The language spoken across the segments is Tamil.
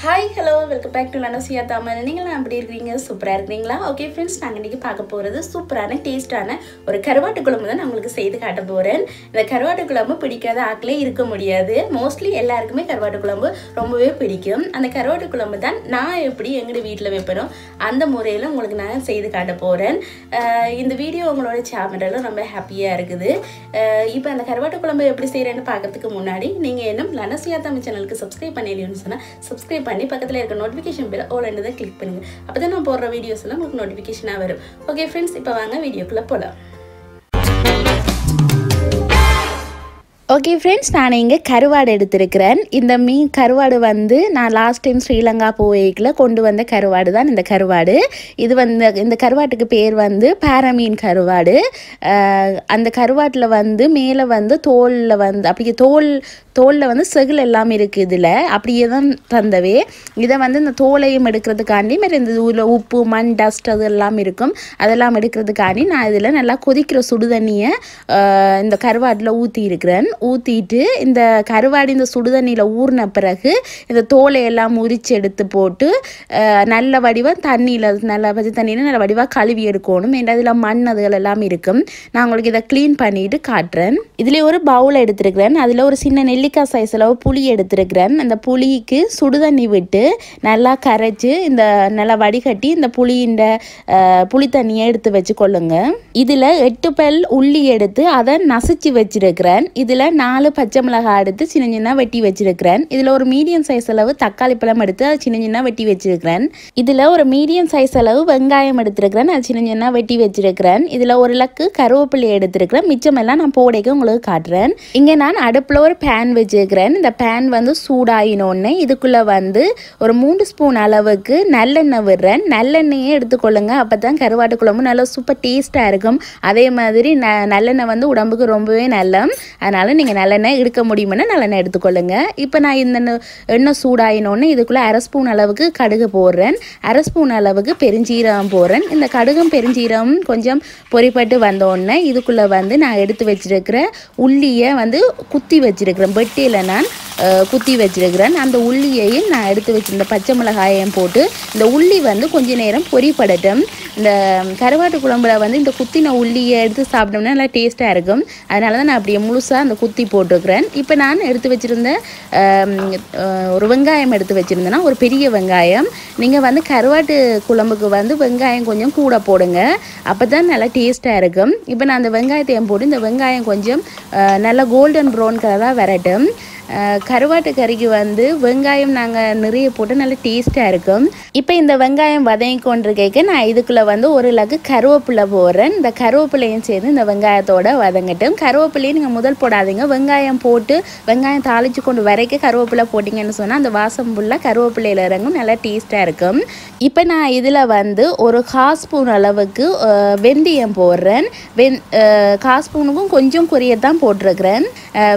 hi hello welcome back to லனோசியா தாமல் நீங்களாம் எப்படி இருக்கிறீங்க சூப்பராக இருக்கிறீங்களா ஓகே ஃப்ரெண்ட்ஸ் நாங்கள் இன்றைக்கி பார்க்க போகிறது சூப்பரான டேஸ்ட்டான ஒரு கருவாட்டு குழம்பு தான் நான் உங்களுக்கு செய்து காட்ட போகிறேன் இந்த கருவாட்டு குழம்பு பிடிக்காத ஆக்களே இருக்க முடியாது மோஸ்ட்லி எல்லாருக்குமே கருவாட்டு குழம்பு ரொம்பவே பிடிக்கும் அந்த கருவாட்டு குழம்பு தான் நான் எப்படி எங்களுடைய வீட்டில் வைப்பேனோ அந்த முறையில் உங்களுக்கு நான் செய்து காட்ட போகிறேன் இந்த வீடியோ உங்களோட சேனலும் ரொம்ப ஹாப்பியாக இருக்குது இப்போ அந்த கருவாட்டு குழம்பு எப்படி செய்கிறேன்னு பார்க்கறதுக்கு முன்னாடி நீங்கள் இன்னும் நனசியா தமிழ் சேனலுக்கு சப்ஸ்கிரைப் பண்ணிடலன்னு சொன்னால் சப்ஸ்கிரைப் பண்ணி பக்கத்தில் இருக்க நோட்டிஃபிகேஷன் பில் ஓலன்னு தான் கிளிக் பண்ணுங்கள் அப்போ தான் நான் போடுற வீடியோஸ் எல்லாம் உங்களுக்கு நோட்டிஃபிகேஷனாக வரும் ஓகே ஃப்ரெண்ட்ஸ் இப்போ வாங்க வீடியோக்குள்ளே போகலாம் ஓகே ஃப்ரெண்ட்ஸ் நான் இங்கே கருவாடு எடுத்திருக்கிறேன் இந்த மீன் கருவாடு வந்து நான் லாஸ்ட் டைம் ஸ்ரீலங்கா போய்க்கில் கொண்டு வந்த கருவாடு தான் இந்த கருவாடு இது வந்து இந்த கருவாட்டுக்கு பேர் வந்து பேரமீன் கருவாடு அந்த கருவாட்டில் வந்து மேலே வந்து தோலில் வந்து அப்படியே தோல் தோலில் வந்து செகுல் எல்லாம் இருக்குது இதில் அப்படியே தான் தந்தவே இதை வந்து இந்த தோலையும் எடுக்கிறதுக்காண்டி மாரி இந்த ஊரில் உப்பு மண் டஸ்ட் அது எல்லாம் இருக்கும் அதெல்லாம் எடுக்கிறதுக்காண்டி நான் இதில் நல்லா கொதிக்கிற சுடுதண்ணியை இந்த கருவாட்டில் ஊற்றி இருக்கிறேன் ஊற்றிட்டு இந்த கருவாடு இந்த சுடுதண்ணியில் ஊறின பிறகு இந்த தோலை எல்லாம் உரித்து எடுத்து போட்டு நல்ல வடிவாக தண்ணியில் நல்ல பச்சை தண்ணியில் நல்ல வடிவாக கழுவி எடுக்கணும் ஏன்னா இதில் மண் அதுகள் எல்லாம் இருக்கும் நான் உங்களுக்கு இதை க்ளீன் பண்ணிட்டு காட்டுறேன் இதில் ஒரு பவுல் எடுத்துருக்கிறேன் அதில் ஒரு சின்ன நெல்லிக்காய் சைஸில் புளி எடுத்துருக்கிறேன் அந்த புளிக்கு சுடுதண்ணி விட்டு நல்லா கரைச்சி இந்த நல்லா வடிகட்டி இந்த புளியின் புளி தண்ணியை எடுத்து வச்சு கொள்ளுங்க இதில் எட்டு பல் உள்ளி எடுத்து அதை நசுச்சு வச்சிருக்கிறேன் இதில் நாலு பச்சை மிளகாய் எடுத்து சின்ன சின்ன வெட்டி வச்சிருக்கிறேன் இதில் ஒரு மீடியம் சைஸ் அளவு தக்காளி பழம் எடுத்து அது சின்ன சின்ன வெட்டி வச்சிருக்கிறேன் இதில் ஒரு மீடியம் சைஸ் அளவு வெங்காயம் எடுத்திருக்கிறேன் அது சின்ன சின்ன வெட்டி வச்சிருக்கிறேன் இதில் ஒரு லக்கு கருவேப்பிலை எடுத்திருக்கிறேன் மிச்சமெல்லாம் நான் போடைக்கு உங்களுக்கு காட்டுறேன் இங்கே நான் அடுப்பில் ஒரு பேன் வச்சிருக்கிறேன் இந்த பேன் வந்து சூடாயினோன்னே இதுக்குள்ளே வந்து ஒரு மூன்று ஸ்பூன் அளவுக்கு நல்லெண்ணெய் விடுறேன் நல்லெண்ணெயே எடுத்துக்கொள்ளுங்க அப்போ தான் கருவாட்டு குழம்பு நல்லா சூப்பர் டேஸ்ட்டாக இருக்கும் அதே மாதிரி ந நல்லெண்ணெய் வந்து உடம்புக்கு ரொம்பவே நல்லம் அதனால் நீங்கள் நல்லெண்ணெய் எடுக்க முடியுமென்னா நல்லெண்ணெய் எடுத்துக்கொள்ளுங்க இப்போ நான் இந்த எண்ணெய் சூடாயினோன்னு இதுக்குள்ளே அரை ஸ்பூன் அளவுக்கு கடுகு போடுறேன் அரை ஸ்பூன் அளவுக்கு பெருஞ்சீரகம் போடுறேன் இந்த கடுகும் பெருஞ்சீரகம் கொஞ்சம் பொறிப்பட்டு வந்தோடனே இதுக்குள்ளே வந்து நான் எடுத்து வச்சுருக்கிற உள்ளியை வந்து குத்தி வச்சுருக்கிறேன் பெட்டியில் நான் குத்தி வச்சிருக்கிறேன் அந்த உள்ளியையும் நான் எடுத்து வச்சுருந்த பச்சை மிளகாயையும் போட்டு இந்த உள்ளி வந்து கொஞ்ச நேரம் பொறிப்படட்டும் இந்த கருவாட்டு குழம்புல வந்து இந்த குத்தின உள்ளியை எடுத்து சாப்பிட்டோம்னா நல்லா டேஸ்ட்டாக இருக்கும் அதனால தான் நான் அப்படியே முழுசாக அந்த குத்தி போட்டுருக்குறேன் இப்போ நான் எடுத்து வச்சுருந்த ஒரு வெங்காயம் எடுத்து வச்சுருந்தேன்னா ஒரு பெரிய வெங்காயம் நீங்கள் வந்து கருவாட்டு குழம்புக்கு வந்து வெங்காயம் கொஞ்சம் கூட போடுங்க அப்போ தான் நல்லா டேஸ்ட்டாக இருக்கும் இப்போ நான் அந்த வெங்காயத்தையும் போட்டு இந்த வெங்காயம் கொஞ்சம் நல்லா கோல்டன் ப்ரௌன் கலராக வரட்டும் கருவாட்டு கறிக்கு வந்து வெங்காயம் நாங்கள் நிறைய போட்டு நல்லா டேஸ்ட்டாக இருக்கும் இப்போ இந்த வெங்காயம் வதங்கி கொண்டிருக்க நான் இதுக்குள்ளே வந்து ஒரு லகு கருவேப்பிலை போடுறேன் இந்த கருவேப்பிலையும் சேர்ந்து இந்த வெங்காயத்தோட வதங்கட்டும் கருவேப்பிலையும் நீங்கள் முதல் போடாதீங்க வெங்காயம் போட்டு வெங்காயம் தாளித்து கொண்டு வரைக்கும் கருவேப்பிலை போட்டிங்கன்னு சொன்னால் அந்த வாசம் ஃபுல்லாக கருவேப்பிலையில் இறங்கும் நல்லா டேஸ்ட்டாக இருக்கும் இப்போ நான் இதில் வந்து ஒரு காஸ்பூன் அளவுக்கு வெந்தயம் போடுறேன் வெந் காஸ்பூனுக்கும் கொஞ்சம் குறையத்தான் தான் போட்டிருக்கிறேன்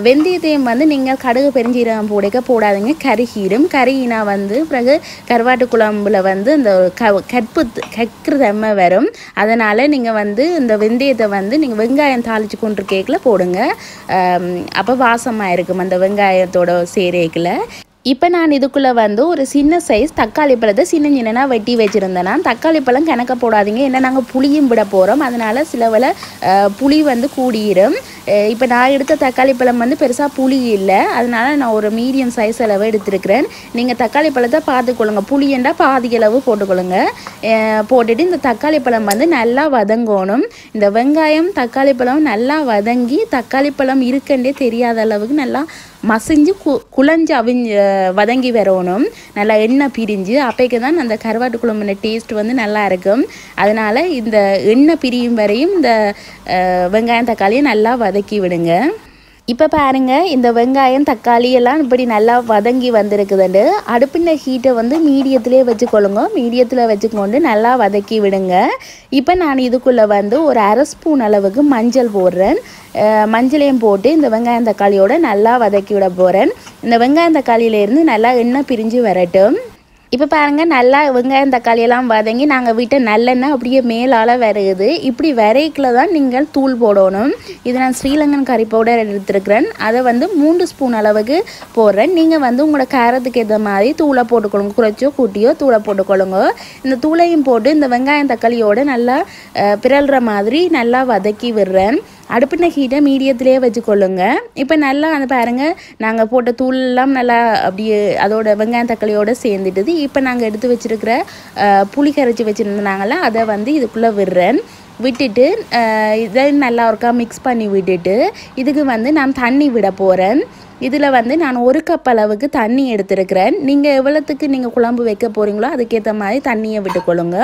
வெந்தயத்தையும் வந்து நீங்கள் கடை பிறகு பெருஞ்சீரகம் போடைக்க போடாதீங்க கருகீரும் கருகினா வந்து பிறகு கருவாட்டு குழம்புல வந்து இந்த க கற்பு கற்கிற தன்மை வரும் அதனால் நீங்கள் வந்து இந்த வெந்தயத்தை வந்து நீங்கள் வெங்காயம் தாளித்து கொண்டு கேக்கில் போடுங்க அப்போ வாசமாக இருக்கும் அந்த வெங்காயத்தோட சேரேக்கில் இப்போ நான் இதுக்குள்ளே வந்து ஒரு சின்ன சைஸ் தக்காளி பழத்தை சின்ன சின்னனாக வெட்டி வச்சுருந்தேன்னா தக்காளி பழம் கணக்க போடாதீங்க என்ன நாங்கள் புளியும் விட போகிறோம் அதனால் சிலவில் புளி வந்து கூடிரும் இப்போ நான் எடுத்த தக்காளி பழம் வந்து பெருசாக புளி இல்லை அதனால் நான் ஒரு மீடியம் சைஸ் அளவு எடுத்துருக்கிறேன் நீங்கள் தக்காளி பழத்தை பார்த்துக்கொள்ளுங்க புளியண்டா பாதி அளவு போட்டுக்கொள்ளுங்க போட்டுட்டு இந்த தக்காளி பழம் வந்து நல்லா வதங்கணும் இந்த வெங்காயம் தக்காளி பழம் நல்லா வதங்கி தக்காளி பழம் இருக்கண்டே தெரியாத அளவுக்கு நல்லா மசிஞ்சு கு குழஞ்சு அவிஞ்சு வதங்கி வரணும் நல்லா எண்ணெய் பிரிஞ்சு அப்போக்கு தான் அந்த கருவாட்டு குழம்புன டேஸ்ட் வந்து நல்லா இருக்கும் அதனால் இந்த எண்ணெய் பிரியும் வரையும் இந்த வெங்காயம் தக்காளியை நல்லா வதக்கி விடுங்க இப்போ பாருங்க இந்த வெங்காயம் தக்காளி எல்லாம் இப்படி நல்லா வதங்கி வந்திருக்குதுண்டு அடுப்பின ஹீட்டை வந்து மீடியத்திலே வச்சுக்கொள்ளுங்க மீடியத்தில் வச்சுக்கொண்டு நல்லா வதக்கி விடுங்க இப்போ நான் இதுக்குள்ளே வந்து ஒரு அரை ஸ்பூன் அளவுக்கு மஞ்சள் போடுறேன் மஞ்சளையும் போட்டு இந்த வெங்காயம் தக்காளியோடு நல்லா வதக்கி விட போகிறேன் இந்த வெங்காயம் தக்காளியிலேருந்து நல்லா எண்ணெய் பிரிஞ்சு வரட்டும் இப்போ பாருங்கள் நல்லா வெங்காயம் தக்காளியெல்லாம் வதங்கி நாங்கள் வீட்டை நல்லெண்ணெய் அப்படியே மேலால் வரையுது இப்படி வரைக்கில் தான் நீங்கள் தூள் போடணும் இது நான் ஸ்ரீலங்கன் கறி பவுடர் எடுத்திருக்கிறேன் அதை வந்து மூன்று ஸ்பூன் அளவுக்கு போடுறேன் நீங்கள் வந்து உங்களோட காரத்துக்கு ஏற்ற மாதிரி தூளை போட்டுக்கொள்ளுங்க குறைச்சோ கூட்டியோ தூளை போட்டுக்கொள்ளுங்க இந்த தூளையும் போட்டு இந்த வெங்காயம் தக்காளியோடு நல்லா பிறல்ற மாதிரி நல்லா வதக்கி விடுறேன் அடுப்பின ஹீட்டை மீடியத்திலே வச்சுக்கொள்ளுங்க இப்போ நல்லா அந்த பாருங்கள் நாங்கள் போட்ட தூள்லாம் நல்லா அப்படியே அதோட வெங்காயம் தக்காளியோடு சேர்ந்துட்டுது இப்போ நாங்கள் எடுத்து வச்சுருக்கிற புளி கரைச்சி வச்சுருந்தாங்கள அதை வந்து இதுக்குள்ளே விடுறேன் விட்டுட்டு இதை நல்லா ஒருக்கா மிக்ஸ் பண்ணி விட்டுட்டு இதுக்கு வந்து நான் தண்ணி விட போகிறேன் இதில் வந்து நான் ஒரு கப் அளவுக்கு தண்ணி எடுத்துருக்கிறேன் நீங்கள் எவ்வளோத்துக்கு நீங்கள் குழம்பு வைக்க போகிறீங்களோ அதுக்கேற்ற மாதிரி தண்ணியை விட்டுக்கொள்ளுங்க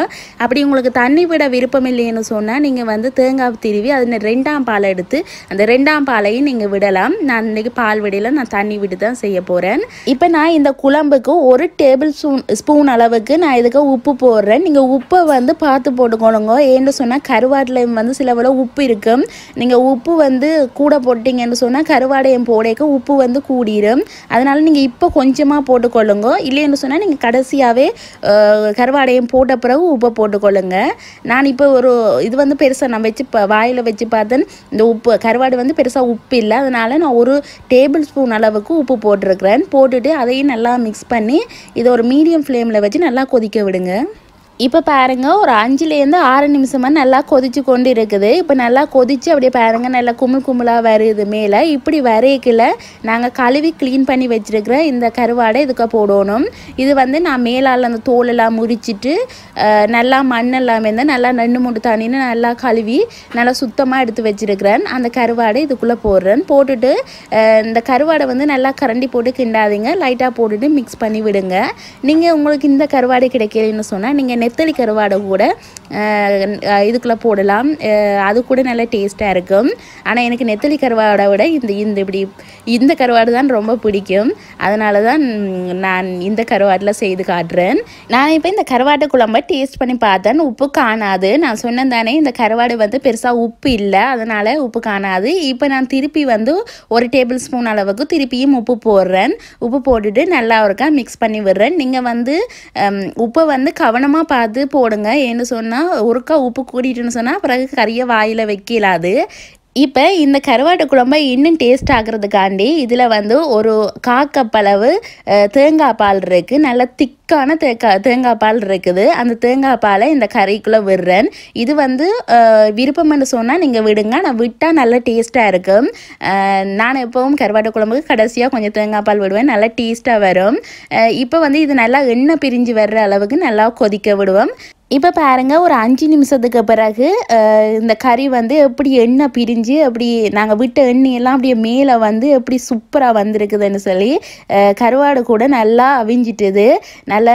அப்படி உங்களுக்கு தண்ணி விட விருப்பம் இல்லைன்னு சொன்னால் நீங்கள் வந்து தேங்காய் திருவி அதில் ரெண்டாம் பாலை எடுத்து அந்த ரெண்டாம் பாலையும் நீங்கள் விடலாம் நான் இன்றைக்கி பால் விடையில் நான் தண்ணி விட்டு தான் செய்ய போகிறேன் இப்போ நான் இந்த குழம்புக்கு ஒரு டேபிள் ஸ்பூன் ஸ்பூன் அளவுக்கு நான் இதுக்கு உப்பு போடுறேன் நீங்கள் உப்பை வந்து பார்த்து போட்டுக்கொள்ளுங்க ஏன்னு சொன்னால் கரு கருவாட்டில் வந்து சிலவில் உப்பு இருக்கும் நீங்கள் உப்பு வந்து கூட போட்டிங்கன்னு சொன்னால் கருவாடையும் போடைக்கு உப்பு வந்து கூடிரும் அதனால் நீங்கள் இப்போ கொஞ்சமாக போட்டுக்கொள்ளுங்க இல்லைன்னு சொன்னால் நீங்கள் கடைசியாகவே கருவாடையும் போட்ட பிறகு உப்பை போட்டுக்கொள்ளுங்க நான் இப்போ ஒரு இது வந்து பெருசாக நான் வச்சு வாயில் வச்சு பார்த்தேன் இந்த உப்பு கருவாடு வந்து பெருசாக உப்பு இல்லை அதனால் நான் ஒரு டேபிள் ஸ்பூன் அளவுக்கு உப்பு போட்டிருக்கிறேன் போட்டுட்டு அதையும் நல்லா மிக்ஸ் பண்ணி இதை ஒரு மீடியம் ஃப்ளேமில் வச்சு நல்லா கொதிக்க விடுங்க இப்போ பாருங்கள் ஒரு அஞ்சுலேருந்து ஆறு நிமிஷமாக நல்லா கொதிச்சு கொண்டு இருக்குது இப்போ நல்லா கொதிச்சு அப்படியே பாருங்கள் நல்லா குமிழ் குமிழாக வருது மேலே இப்படி வரைக்கில் நாங்கள் கழுவி க்ளீன் பண்ணி வச்சுருக்கிற இந்த கருவாடை இதுக்கு போடணும் இது வந்து நான் மேலால் அந்த தோலெல்லாம் முறிச்சிட்டு நல்லா மண்ணெல்லாம் இருந்தால் நல்லா நண்டு மூட்டு தண்ணின்னு நல்லா கழுவி நல்லா சுத்தமாக எடுத்து வச்சுருக்கிறேன் அந்த கருவாடை இதுக்குள்ளே போடுறேன் போட்டுட்டு இந்த கருவாடை வந்து நல்லா கரண்டி போட்டு கிண்டாதீங்க லைட்டாக போட்டுட்டு மிக்ஸ் பண்ணி விடுங்க நீங்கள் உங்களுக்கு இந்த கருவாடை கிடைக்கலன்னு சொன்னால் நீங்கள் நெத்தலி கருவாடை கூட இதுக்குள்ளே போடலாம் அது கூட நல்லா டேஸ்ட்டாக இருக்கும் ஆனால் எனக்கு நெத்தலி கருவாடை விட இந்த இந்த இப்படி இந்த கருவாடு தான் ரொம்ப பிடிக்கும் அதனால தான் நான் இந்த கருவாட்டில் செய்து காட்டுறேன் நான் இப்போ இந்த கருவாட்டு குழம்பை டேஸ்ட் பண்ணி பார்த்தேன் உப்பு காணாது நான் சொன்னேன் தானே இந்த கருவாடு வந்து பெருசாக உப்பு இல்லை அதனால் உப்பு காணாது இப்போ நான் திருப்பி வந்து ஒரு டேபிள் ஸ்பூன் அளவுக்கு திருப்பியும் உப்பு போடுறேன் உப்பு போட்டுட்டு நல்லா இருக்கா மிக்ஸ் பண்ணி விடுறேன் நீங்கள் வந்து உப்பை வந்து கவனமாக பார்த்து போடுங்க ஏன்னு சொன்னால் ஒருக்கா உப்பு கூடிட்டுன்னு சொன்னால் பிறகு கறியை வாயில் வைக்கலாது இப்போ இந்த கருவாட்டு குழம்பை இன்னும் டேஸ்ட் ஆகிறதுக்காண்டி இதில் வந்து ஒரு காக்கப்பளவு தேங்காய் பால் இருக்குது நல்லா திக்கான தேக்கா தேங்காய் பால் இருக்குது அந்த தேங்காய் பாலை இந்த கறிக்குள்ளே விடுறேன் இது வந்து விருப்பம்னு சொன்னால் நீங்கள் விடுங்க நான் விட்டால் நல்லா டேஸ்ட்டாக இருக்கும் நான் எப்போவும் கருவாட்டு குழம்புக்கு கடைசியாக கொஞ்சம் தேங்காய் பால் விடுவேன் நல்லா டேஸ்ட்டாக வரும் இப்போ வந்து இது நல்லா எண்ணெய் பிரிஞ்சு வர்ற அளவுக்கு நல்லா கொதிக்க விடுவோம் இப்போ பாருங்கள் ஒரு அஞ்சு நிமிஷத்துக்கு பிறகு இந்த கறி வந்து எப்படி எண்ணெய் பிரிஞ்சு அப்படி நாங்கள் விட்ட எண்ணெயெல்லாம் அப்படியே மேலே வந்து எப்படி சூப்பராக வந்திருக்குதுன்னு சொல்லி கருவாடு கூட நல்லா அவிஞ்சிட்டுது நல்லா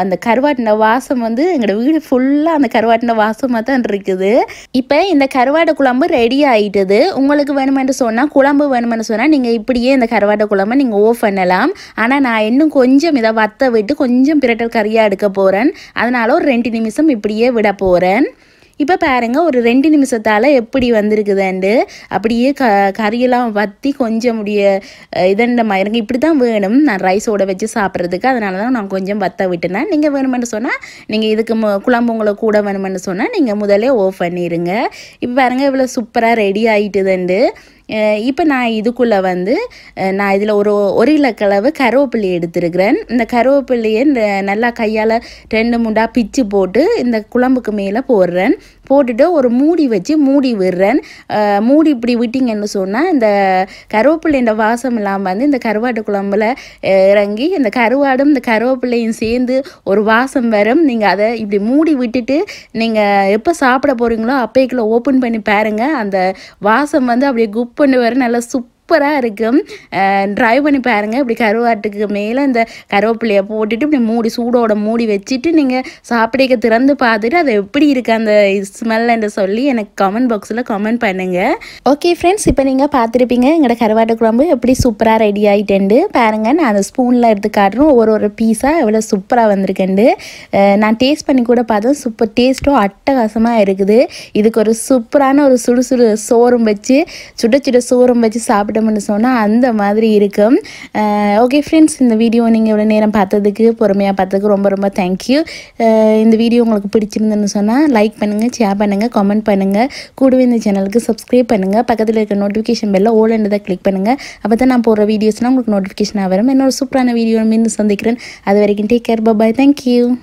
அந்த கருவாட்டின வாசம் வந்து எங்களோட வீடு ஃபுல்லாக அந்த கருவாட்டின வாசமாக தான் இருக்குது இப்போ இந்த கருவாடு குழம்பு ரெடி ஆகிட்டுது உங்களுக்கு வேணுமென்று சொன்னால் குழம்பு வேணுமென்று சொன்னால் நீங்கள் இப்படியே இந்த கருவாட்டு குழம்பு நீங்கள் ஓஃப் பண்ணலாம் ஆனால் நான் இன்னும் கொஞ்சம் இதை வத்த விட்டு கொஞ்சம் பிரட்டல் கறியாக எடுக்க போகிறேன் அதனால் ஒரு ரெண்டு நிமிஷம் இப்படியே விட போகிறேன் இப்போ பாருங்கள் ஒரு ரெண்டு நிமிஷத்தால் எப்படி வந்திருக்குதுண்டு அப்படியே க கறியெல்லாம் வற்றி கொஞ்சம் உடைய இதண்ட மயிருங்க இப்படி தான் வேணும் நான் ரைஸோட வச்சு சாப்பிட்றதுக்கு அதனால தான் நான் கொஞ்சம் வத்த விட்டுனேன் நீங்கள் வேணுமென்னு சொன்னால் நீங்கள் இதுக்கு குழம்பு உங்களை கூட வேணுமென்னு சொன்னால் நீங்கள் முதலே ஓஃப் பண்ணிடுங்க இப்போ பாருங்கள் இவ்வளோ சூப்பராக ரெடி ஆகிட்டுதுண்டு இப்போ நான் இதுக்குள்ளே வந்து நான் இதில் ஒரு ஒரு இலக்களவு கருவேப்பிள்ளி எடுத்திருக்கிறேன் இந்த கருவேப்பிள்ளியை நல்லா கையால் ரெண்டு மூண்டாக பிச்சு போட்டு இந்த குழம்புக்கு மேலே போடுறேன் போட்டுட்டு ஒரு மூடி வச்சு மூடி விடுறேன் மூடி இப்படி விட்டிங்கன்னு சொன்னால் இந்த கருவேப்பிள்ளைன்ற வாசம் இல்லாமல் வந்து இந்த கருவாட்டு குழம்புல இறங்கி இந்த கருவாடும் இந்த கருவேப்பிள்ளையும் சேர்ந்து ஒரு வாசம் வரும் நீங்கள் அதை இப்படி மூடி விட்டுட்டு நீங்கள் எப்போ சாப்பிட போகிறீங்களோ அப்பைக்குள்ளே ஓப்பன் பண்ணி பாருங்கள் அந்த வாசம் வந்து அப்படியே குப் கொண்டு வர நல்லா சூப்பர் சூப்பராக இருக்கும் ட்ரை பண்ணி பாருங்கள் இப்படி கருவாட்டுக்கு மேலே அந்த கருவேப்பிலையை போட்டுட்டு இப்படி மூடி சூடோட மூடி வச்சுட்டு நீங்கள் சாப்பிடைக்க திறந்து பார்த்துட்டு அது எப்படி இருக்குது அந்த என்று சொல்லி எனக்கு கமெண்ட் பாக்ஸில் கமெண்ட் பண்ணுங்கள் ஓகே ஃப்ரெண்ட்ஸ் இப்போ நீங்கள் பார்த்துருப்பீங்க எங்களோட கருவாட்டு குழம்பு எப்படி சூப்பராக ரெடி ஆகிட்டேண்டு பாருங்கள் நான் அந்த ஸ்பூனில் எடுத்து காட்டுறோம் ஒரு ஒரு பீஸாக எவ்வளோ சூப்பராக வந்திருக்கேண்டு நான் டேஸ்ட் பண்ணி கூட பார்த்தோம் சூப்பர் டேஸ்ட்டும் அட்டகாசமாக இருக்குது இதுக்கு ஒரு சூப்பரான ஒரு சுடுசுடு சோறும் வச்சு சுட சுட சோறும் வச்சு சாப்பிட்டு ஆயிட்டோம்னு சொன்னால் அந்த மாதிரி இருக்கும் ஓகே ஃப்ரெண்ட்ஸ் இந்த வீடியோ நீங்கள் இவ்வளோ நேரம் பார்த்ததுக்கு பொறுமையாக பார்த்ததுக்கு ரொம்ப ரொம்ப தேங்க்யூ இந்த வீடியோ உங்களுக்கு பிடிச்சிருந்துன்னு சொன்னால் லைக் பண்ணுங்கள் ஷேர் பண்ணுங்கள் கமெண்ட் பண்ணுங்கள் கூடவே இந்த சேனலுக்கு சப்ஸ்கிரைப் பண்ணுங்கள் பக்கத்தில் இருக்க நோட்டிஃபிகேஷன் பெல்ல ஓலன்றதை கிளிக் பண்ணுங்கள் அப்போ தான் நான் போகிற வீடியோஸ்லாம் உங்களுக்கு நோட்டிஃபிகேஷனாக வரும் என்னோட சூப்பரான வீடியோ மீண்டும் சந்திக்கிறேன் அது வரைக்கும் டேக் கேர் பாய் தேங்க்யூ